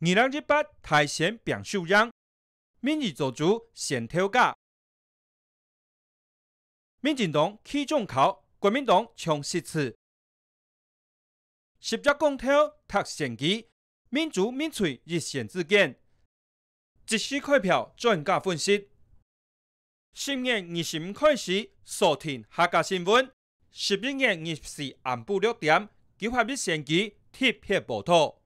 二零一八台选变数让，民意做主先投票。民进党起中考，国民党抢席次。十只公投读选举，民主民粹一线自见。即时开票专家分析，深夜二十五开始，锁定下架新闻，十一月二十四暗部六点，九百米选举贴片报道。